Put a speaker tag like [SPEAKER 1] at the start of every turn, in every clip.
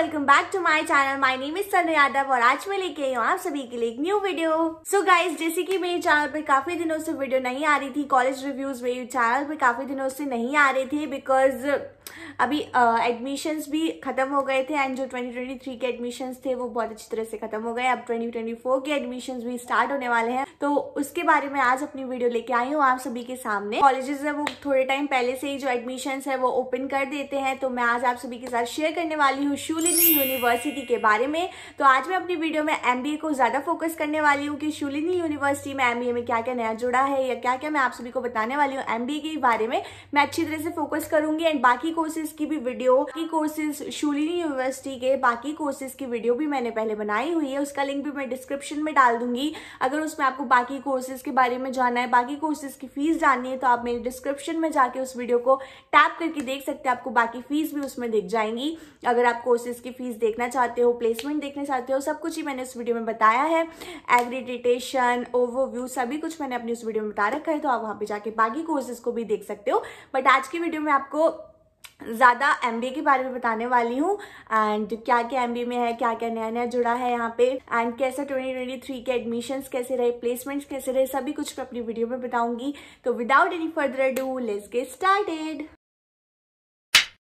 [SPEAKER 1] welcome back to my channel my name is Sanu Yadav और आज मैं लेके आई हूँ आप सभी के लिए एक न्यू वीडियो सो गाइस जैसे कि मेरे चैनल पे काफी दिनों से वीडियो नहीं आ रही थी कॉलेज रिव्यूज मेरे चैनल पे काफी दिनों से नहीं आ रहे थे बिकॉज अभी एडमिशन्स uh, भी ख़त्म हो गए थे एंड जो 2023 के एडमिशन्स थे वो बहुत अच्छी तरह से ख़त्म हो गए अब 2024 के एडमिशन्स भी स्टार्ट होने वाले हैं तो उसके बारे में आज अपनी वीडियो लेके आई हूँ आप सभी के सामने कॉलेजेस है वो थोड़े टाइम पहले से ही जो एडमिशन्स है वो ओपन कर देते हैं तो मैं आज आप सभी के साथ शेयर करने वाली हूँ शूलिनी यूनिवर्सिटी के बारे में तो आज मैं अपनी वीडियो में एम को ज़्यादा फोकस करने वाली हूँ कि शूलिनी यूनिवर्सिटी में एम में क्या क्या नया जुड़ा है या क्या क्या मैं आप सभी को बताने वाली हूँ एम के बारे में मैं अच्छी तरह से फोकस करूंगी एंड बाकी कोर्सेज कोर्सेज की भी वीडियो की कोर्सेज शूलिनी यूनिवर्सिटी के बाकी कोर्सेज की वीडियो भी मैंने पहले बनाई हुई है उसका लिंक भी मैं डिस्क्रिप्शन में डाल दूंगी अगर उसमें आपको बाकी कोर्सेज के बारे में जानना है बाकी कोर्सेज की फीस जाननी है तो आप मेरे डिस्क्रिप्शन में जाके उस वीडियो को टैप करके देख सकते हैं आपको बाकी फीस भी उसमें दिख जाएंगी अगर आप कोर्सेज की फीस देखना चाहते हो प्लेसमेंट देखना चाहते हो सब कुछ ही मैंने उस वीडियो में बताया है एग्रीडिटेशन ओवरव्यू सभी कुछ मैंने अपनी उस वीडियो में बता रखा है तो आप वहाँ पे जाके बाकी कोर्सेज को भी देख सकते हो बट आज की वीडियो में आपको ज़्यादा एम के बारे में बताने वाली हूँ एंड क्या क्या एम में है क्या क्या नया नया जुड़ा है यहाँ पे एंड कैसा 2023 के एडमिशन्स कैसे रहे प्लेसमेंट्स कैसे रहे सभी कुछ मैं अपनी वीडियो में बताऊंगी तो without any further do let's get started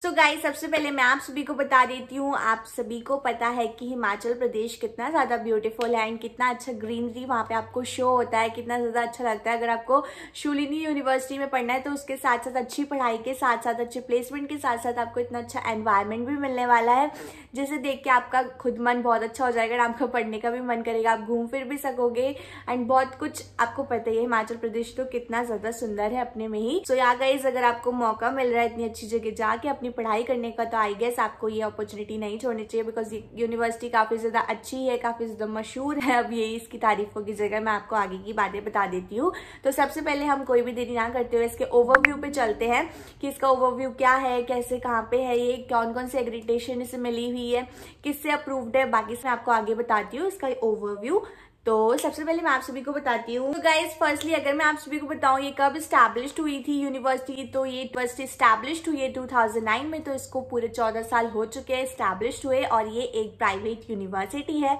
[SPEAKER 1] so तो गाइस सबसे पहले मैं आप सभी को बता देती हूँ आप सभी को पता है कि हिमाचल प्रदेश कितना ज़्यादा ब्यूटीफुल है एंड कितना अच्छा ग्रीनरी वहाँ पे आपको शो होता है कितना ज़्यादा अच्छा लगता है अगर आपको शूलिनी यूनिवर्सिटी में पढ़ना है तो उसके साथ साथ अच्छी पढ़ाई के साथ साथ अच्छे प्लेसमेंट के साथ साथ आपको इतना अच्छा एनवायरमेंट भी मिलने वाला है जिसे देख के आपका खुद मन बहुत अच्छा हो जाएगा आपका पढ़ने का भी मन करेगा आप घूम फिर भी सकोगे एंड बहुत कुछ आपको पता ही है हिमाचल प्रदेश तो कितना ज़्यादा सुंदर है अपने में ही सो या गाइज अगर आपको मौका मिल रहा है इतनी अच्छी जगह जाके अपनी पढ़ाई करने का तो आई गेस आपको ये अपॉर्चुनिटी नहीं छोड़नी चाहिए बिकॉज यूनिवर्सिटी काफ़ी ज़्यादा अच्छी है काफ़ी ज़्यादा मशहूर है अब यही इसकी तारीफों की जगह मैं आपको आगे की बातें बता देती हूँ तो सबसे पहले हम कोई भी देरी ना करते हुए इसके ओवरव्यू पे चलते हैं कि इसका ओवरव्यू क्या है कैसे कहाँ पे है ये कौन कौन सी एग्रीटेशन इसे मिली हुई है किससे अप्रूव्ड है बाकी से मैं आपको आगे बताती हूँ इसका ओवरव्यू तो सबसे पहले मैं आप सभी को बताती हूँ गाइज तो फर्स्टली अगर मैं आप सभी को बताऊँ ये कब स्टैब्लिश हुई थी यूनिवर्सिटी तो ये यूनिवर्सिटी स्टैब्लिश हुई है 2009 में तो इसको पूरे 14 साल हो चुके हैं स्टैब्लिश हुए और ये एक प्राइवेट यूनिवर्सिटी है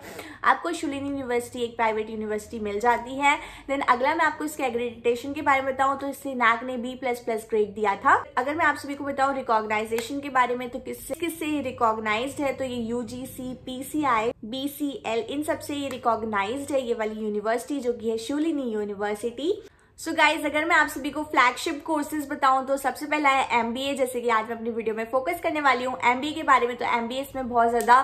[SPEAKER 1] आपको शुलिन यूनिवर्सिटी एक प्राइवेट यूनिवर्सिटी मिल जाती है देन अगला मैं आपको इसके एग्रीडिटेशन के बारे में बताऊँ तो इससे नाक ने बी प्लस प्लस ग्रेड दिया था अगर मैं आप सभी को बताऊँ रिकॉग्नाइजेशन के बारे में तो किससे किससे ये रिकॉग्नाइज है तो ये U G B C L इन सबसे ये रिकॉग्नाइज है ये वाली यूनिवर्सिटी जो कि है Shoolini university so so guys अगर मैं आप सभी को फ्लैगशिप कोर्सेज बताऊं तो सबसे पहला है एम जैसे कि आज मैं अपनी वीडियो में फोकस करने वाली हूँ एम के बारे में तो एम इसमें बहुत ज़्यादा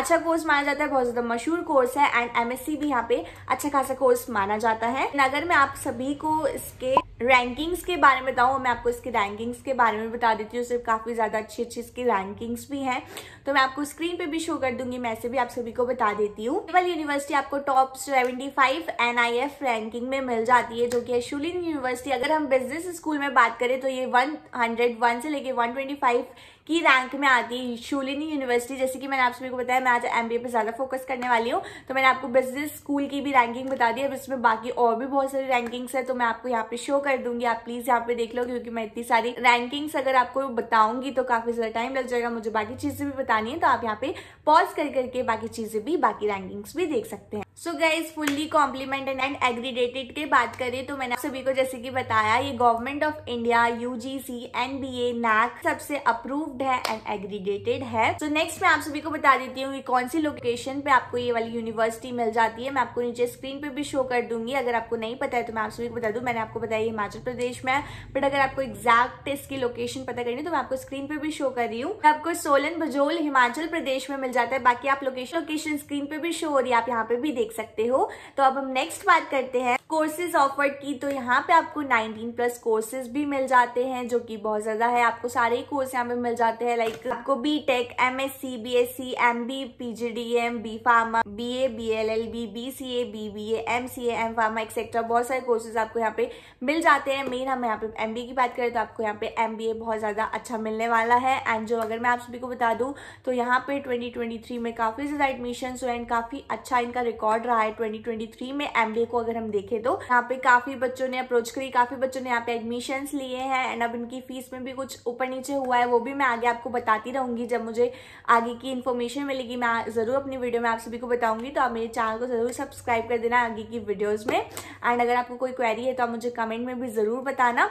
[SPEAKER 1] अच्छा कोर्स माना जाता है बहुत ज़्यादा मशहूर कोर्स है एंड एम भी यहाँ पे अच्छा खासा कोर्स माना जाता है अगर मैं आप सभी को इसके रैंकिंग्स के बारे में बताऊँ मैं आपको इसकी रैंकिंग्स के बारे में बता देती हूँ सिर्फ काफ़ी ज़्यादा अच्छी अच्छी इसकी रैंकिंग्स भी हैं तो मैं आपको स्क्रीन पे भी शो कर दूंगी मैं ऐसे भी आप सभी को बता देती हूँ केवल यूनिवर्सिटी आपको टॉप 75 फाइव रैंकिंग में मिल जाती है जो कि है यूनिवर्सिटी अगर हम बिजनेस स्कूल में बात करें तो ये वन हंड्रेड वन से लेके वन ट्वेंटी फाइव की रैंक में आती है शूलिनी यूनिवर्सिटी जैसे कि मैंने आप सभी को बताया मैं आज एम पे ज़्यादा फोकस करने वाली हूँ तो मैंने आपको बिजनेस स्कूल की भी रैंकिंग बता दी अब इसमें बाकी और भी बहुत सारी रैंकिंग्स है तो मैं आपको यहाँ पे शो कर दूंगी आप प्लीज़ यहाँ पे देख लो क्योंकि मैं इतनी सारी रैंकिंग्स अगर आपको बताऊंगी तो काफ़ी ज़्यादा टाइम लग जाएगा मुझे बाकी चीज़ें भी बतानी है तो आप यहाँ पे पॉज कर करके बाकी चीज़ें भी बाकी रैंकिंग्स भी देख सकते हैं so guys fully complimented and accredited की बात करें तो मैंने सभी को जैसे कि बताया ये government of India UGC NBA NAAC सबसे अप्रूव्ड है एंड एग्रीडेटेड है सो so, नेक्स्ट मैं आप सभी को बता देती हूँ कि कौन सी लोकेशन पे आपको ये वाली यूनिवर्सिटी मिल जाती है मैं आपको नीचे स्क्रीन पे भी शो कर दूंगी अगर आपको नहीं पता है तो मैं आप सभी को बता दूँ मैंने आपको बताया हिमाचल प्रदेश में बट अगर आपको एग्जैक्ट इसकी लोकेशन पता करनी है तो मैं आपको स्क्रीन पे भी शो कर रही हूँ आपको सोलन बजोल हिमाचल प्रदेश में मिल जाता है बाकी आप लोकेशन लोकेशन स्क्रीन पे भी शो हो रही है आप यहाँ पे भी देख सकते हो तो अब हम नेक्स्ट बात करते हैं कोर्सेज ऑफर की तो यहाँ पे आपको 19 प्लस कोर्सेज भी मिल जाते हैं जो कि बहुत ज्यादा है आपको सारे ही कोर्स यहाँ पे मिल जाते हैं लाइक आपको B tech M S C B S C M B P G D M B pharma B A B L L B B C A B B A M C A M pharma etcetera बहुत सारे courses आपको यहाँ पे मिल जाते हैं main हम यहाँ पे एम बी की बात करें तो आपको यहाँ पे एम बी ए बहुत ज़्यादा अच्छा मिलने वाला है एंड जो अगर मैं आप सभी को बता दूँ तो यहाँ पे ट्वेंटी ट्वेंटी थ्री में काफ़ी ज़्यादा एडमिशन हुए एंड काफ़ी अच्छा इनका रिकॉर्ड रहा है ट्वेंटी ट्वेंटी थ्री में एम बी ए को अगर हम देखें तो यहाँ पे काफ़ी बच्चों ने अप्रोच करी काफ़ी बच्चों ने यहाँ पे एडमिशन लिए हैं एंड अब इनकी फीस में भी कुछ ऊपर नीचे हुआ है वो भी मैं आगे आपको बताती रहूँगी जब मुझे आगे की इन्फॉर्मेशन मिलेगी मैं ज़रूर अपनी वीडियो में आप सभी को बता बताऊंगी तो आप मेरे चैनल को ज़रूर सब्सक्राइब कर देना आगे की वीडियोस में एंड अगर आपको कोई क्वेरी है तो आप मुझे कमेंट में भी ज़रूर बताना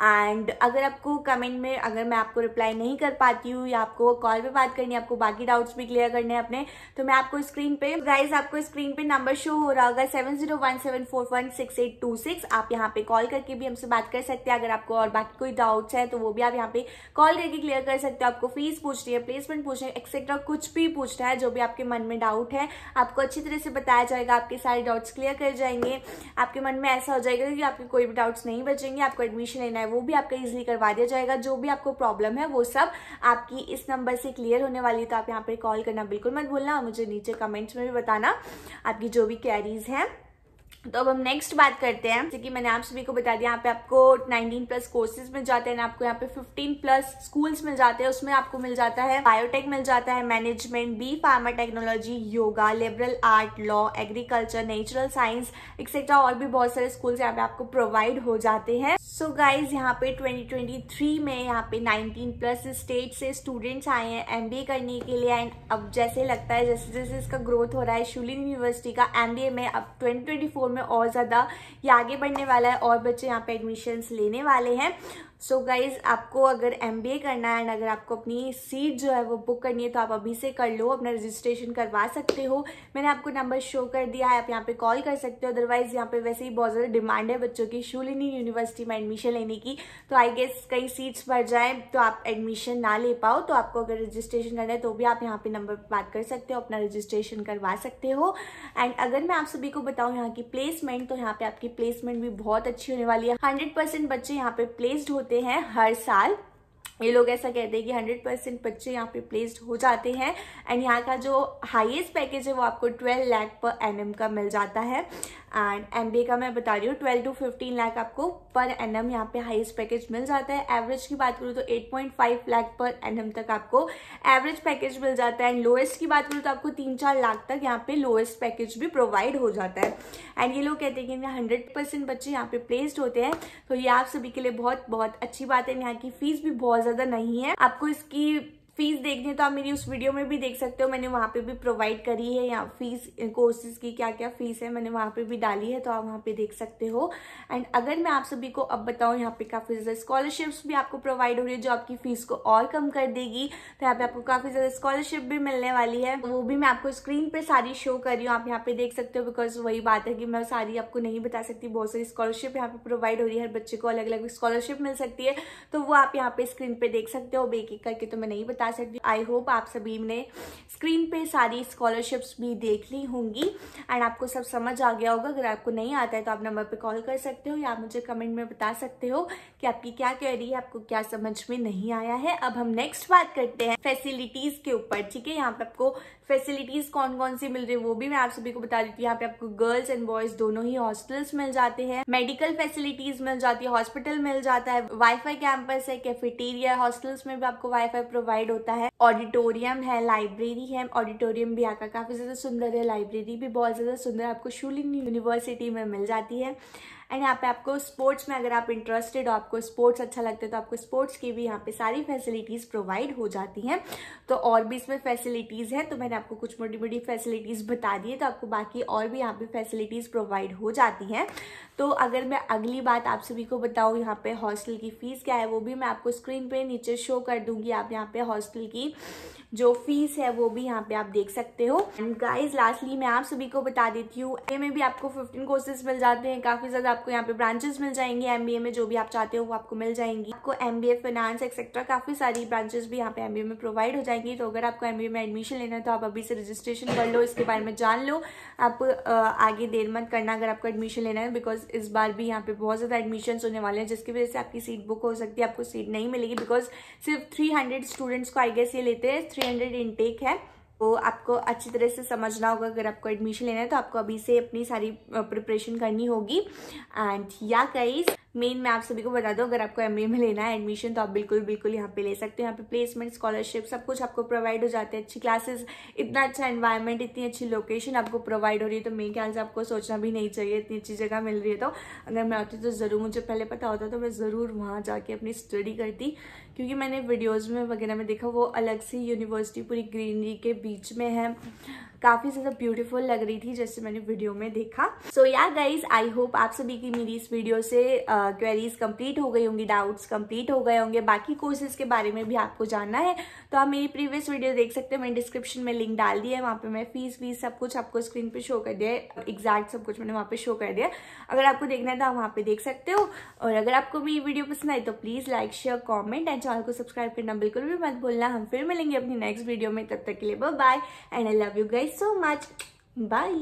[SPEAKER 1] एंड अगर आपको कमेंट में अगर मैं आपको रिप्लाई नहीं कर पाती हूँ या आपको कॉल पर बात करनी है आपको बाकी डाउट्स भी क्लियर करने हैं अपने तो मैं आपको स्क्रीन पर प्राइज आपको स्क्रीन पर नंबर शो हो रहा होगा सेवन आप यहाँ पर कॉल करके भी हमसे बात कर सकते हैं अगर आपको और बाकी कोई डाउट्स है तो वो भी आप यहाँ पर कॉल करके क्लियर कर सकते हो आपको फीस पूछ रही है प्लेसमेंट पूछ रही है एक्सेट्रा कुछ भी पूछ रहा है जो भी आपके मन में डाउट है आपको अच्छी तरह से बताया जाएगा आपके सारे डाउट्स क्लियर कर जाएंगे आपके मन में ऐसा हो जाएगा कि आपके कोई भी डाउट्स नहीं बचेंगे आपको एडमिशन लेना है वो भी आपका इजिली करवा दिया जाएगा जो भी आपको प्रॉब्लम है वो सब आपकी इस नंबर से क्लियर होने वाली है तो आप यहाँ पर कॉल करना बिल्कुल मत भूलना और मुझे नीचे कमेंट्स में भी बताना आपकी जो भी क्वेरीज हैं तो अब हम नेक्स्ट बात करते हैं जैसे कि मैंने आप सभी को बता दिया यहाँ पे आपको 19 प्लस कोर्सेज मिल जाते हैं आपको यहाँ पे 15 प्लस स्कूल्स मिल जाते हैं उसमें आपको मिल जाता है बायोटेक मिल जाता है management B pharma technology yoga liberal art law agriculture natural science etcetera और भी बहुत सारे स्कूल यहाँ पे आपको प्रोवाइड हो जाते हैं सो गाइज यहाँ पे ट्वेंटी में यहाँ पे नाइनटीन प्लस स्टेट से स्टूडेंट्स आए हैं एम करने के लिए एंड अब जैसे लगता है जैसे जैसे इसका ग्रोथ हो रहा है शुलिन यूनिवर्सिटी का एम में अब ट्वेंटी में और ज़्यादा ये आगे बढ़ने वाला है और बच्चे यहाँ पे एडमिशन्स लेने वाले हैं सो so गाइज आपको अगर एम करना है एंड अगर आपको अपनी सीट जो है वो बुक करनी है तो आप अभी से कर लो अपना रजिस्ट्रेशन करवा सकते हो मैंने आपको नंबर शो कर दिया है आप यहाँ पे कॉल कर सकते हो अदरवाइज यहाँ पे वैसे ही बहुत ज़्यादा डिमांड है बच्चों की शूलिनी यूनिवर्सिटी में एडमिशन लेने की तो आई गेस कई सीट्स भर जाएँ तो आप एडमिशन ना ले पाओ तो आपको अगर रजिस्ट्रेशन करना है तो भी आप यहाँ पर नंबर पर बात कर सकते हो अपना रजिस्ट्रेशन करवा सकते हो एंड अगर मैं आप सभी को बताऊँ यहाँ की प्लेसमेंट तो यहाँ पर आपकी प्लेसमेंट भी बहुत अच्छी होने वाली है हंड्रेड बच्चे यहाँ पर प्लेस्ड होते होते हैं हर साल ये लोग ऐसा कहते हैं कि 100 परसेंट बच्चे यहाँ पे प्लेस्ड हो जाते हैं एंड यहाँ का जो हाईएस्ट पैकेज है वो आपको 12 लाख पर एनएम का मिल जाता है एंड एम का मैं बता रही हूँ ट्वेल्व टू फिफ्टीन लाख आपको पर एन एम यहाँ पे हाइस्ट पैकेज मिल जाता है एवरेज की बात करूँ तो एट पॉइंट फाइव लाख पर एन एम तक आपको एवरेज पैकेज मिल जाता है एंड लोएस्ट की बात करूँ तो आपको तीन चार लाख तक यहाँ पे लोएस्ट पैकेज भी प्रोवाइड हो जाता है एंड ये लोग कहते हैं कि हंड्रेड परसेंट बच्चे यहाँ पे प्लेस्ड होते हैं तो ये आप सभी के लिए बहुत बहुत अच्छी बात है यहाँ की फीस भी बहुत ज़्यादा नहीं है आपको इसकी फीस देखनी तो आप मेरी उस वीडियो में भी देख सकते हो मैंने वहाँ पे भी प्रोवाइड करी है या फीस कोर्सेज की क्या क्या फीस है मैंने वहाँ पे भी डाली है तो आप वहाँ पे देख सकते हो एंड अगर मैं आप सभी को अब बताऊँ यहाँ पे काफ़ी ज़्यादा स्कॉलरशिप्स भी आपको प्रोवाइड हो रही है जो आपकी फीस को और कम कर देगी तो यहाँ पर आपको काफ़ी ज़्यादा स्कॉलरशिप भी मिलने वाली है वो भी मैं आपको स्क्रीन पर सारी शो कर रही हूँ आप यहाँ पे देख सकते हो बिकॉज वही बात है कि मैं सारी आपको नहीं बता सकती बहुत सारी स्कॉलरशिप यहाँ पर प्रोवाइड हो रही है हर बच्चे को अलग अलग स्कॉलरशिप मिल सकती है तो वो आप यहाँ पर स्क्रीन पर देख सकते हो एक एक करके तो मैं नहीं बता बता सकती आई होप आप सभी ने स्क्रीन पे सारी स्कॉलरशिप्स भी देख ली होंगी एंड आपको सब समझ आ गया होगा अगर आपको नहीं आता है तो आप नंबर पे कॉल कर सकते हो या आप मुझे कमेंट में बता सकते हो कि आपकी क्या क्वेरी है आपको क्या समझ में नहीं आया है अब हम नेक्स्ट बात करते हैं फैसिलिटीज के ऊपर ठीक है यहाँ पे आपको फैसिलिटीज कौन कौन सी मिल रही है वो भी मैं आप सभी को बता देती हूँ यहाँ पे आपको गर्ल्स एंड बॉयज दोनों ही हॉस्टल्स मिल जाते हैं मेडिकल फैसिलिटीज मिल जाती है हॉस्पिटल मिल जाता है वाईफाई कैंपस है कैफेटेरिया हॉस्टल्स में भी आपको वाईफाई प्रोवाइड होता है ऑडिटोरियम है लाइब्रेरी है ऑडिटोरियम भी आपका काफी ज्यादा सुंदर है लाइब्रेरी भी बहुत ज्यादा सुंदर आपको शूलिंग यूनिवर्सिटी में मिल जाती है एंड यहाँ पे आपको स्पोर्ट्स में अगर आप इंटरेस्टेड हो आपको स्पोर्ट्स अच्छा लगता है तो आपको स्पोर्ट्स की भी यहाँ पे सारी फैसिलिटीज़ प्रोवाइड हो जाती हैं तो और भी इसमें फैसिलिटीज़ हैं तो मैंने आपको कुछ मोटी मोटी फैसिलिटीज़ बता दी है तो आपको बाकी और भी यहाँ पे फैसिलिटीज़ प्रोवाइड हो जाती हैं तो अगर मैं अगली बात आप सभी को बताऊँ यहाँ पे हॉस्टल की फ़ीस क्या है वो भी मैं आपको स्क्रीन पर नीचे शो कर दूँगी आप यहाँ पे हॉस्टल की जो फीस है वो भी यहाँ पे आप देख सकते हो एंड गाइज लास्टली मैं आप सभी को बता देती हूँ एम में भी आपको फिफ्टीन कोर्सेज मिल जाते हैं काफी ज्यादा आपको यहाँ पे ब्रांचेस मिल जाएंगे एम में जो भी आप चाहते हो वो आपको मिल जाएंगी आपको एम फाइनेंस एक्सेट्रा काफी सारी ब्रांचेस भी यहाँ पे एम में प्रोवाइड हो जाएंगी तो अगर आपको एम में एडमिशन लेना है तो आप अभी से रजिस्ट्रेशन कर लो इसके बारे में जान लो आप आगे देर मत करना अगर आपको एडमिशन लेना है बिकॉज इस बार भी यहाँ पे बहुत ज़्यादा एडमिशन होने वाले हैं जिसकी वजह से आपकी सीट बुक हो सकती है आपको सीट नहीं मिलेगी बिकॉज सिर्फ थ्री स्टूडेंट्स को आई गेस ये लेते हैं थ्री हंड्रेड इनटेक है तो आपको अच्छी तरह से समझना होगा अगर आपको एडमिशन लेना है तो आपको अभी से अपनी सारी प्रिपरेशन करनी होगी एंड या कई मेन मैं आप सभी को बता दूं अगर आपको एम में लेना है एडमिशन तो आप बिल्कुल बिल्कुल यहाँ पे ले सकते हो यहाँ पे प्लेसमेंट स्कॉलरशिप सब कुछ आपको प्रोवाइड हो जाते हैं अच्छी क्लासेस इतना अच्छा एनवायरनमेंट इतनी अच्छी लोकेशन आपको प्रोवाइड हो रही है तो मेरे ख्याल से आपको सोचना भी नहीं चाहिए इतनी अच्छी जगह मिल रही है तो अगर मैं होती तो ज़रूर मुझे पहले पता होता तो मैं ज़रूर वहाँ जाके अपनी स्टडी करती क्योंकि मैंने वीडियोज़ में वगैरह में देखा वो अलग से यूनिवर्सिटी पूरी ग्रीनरी के बीच में है काफ़ी ज़्यादा ब्यूटीफुल लग रही थी जैसे मैंने वीडियो में देखा सो या गाइज आई होप आप सभी की मेरी इस वीडियो से आ, क्वेरीज कंप्लीट हो गई होंगी डाउट्स कंप्लीट हो गए होंगे बाकी कोर्सेज के बारे में भी आपको जानना है तो आप मेरी प्रीवियस वीडियो देख सकते हैं मैंने डिस्क्रिप्शन में लिंक डाल दिया है वहाँ पर मैं फीस वीस सब कुछ आपको स्क्रीन पर शो कर दिया है एग्जैक्ट सब कुछ मैंने वहाँ पर शो कर दिया अगर आपको देखना है तो आप वहाँ पर देख सकते हो और अगर आपको मेरी वीडियो पसंद आई तो please like share comment and channel को सब्सक्राइब करना बिल्कुल भी मत भूलना हम फिर मिलेंगे अपनी नेक्स्ट वीडियो में तब तक के लिए bye and I love you guys so much bye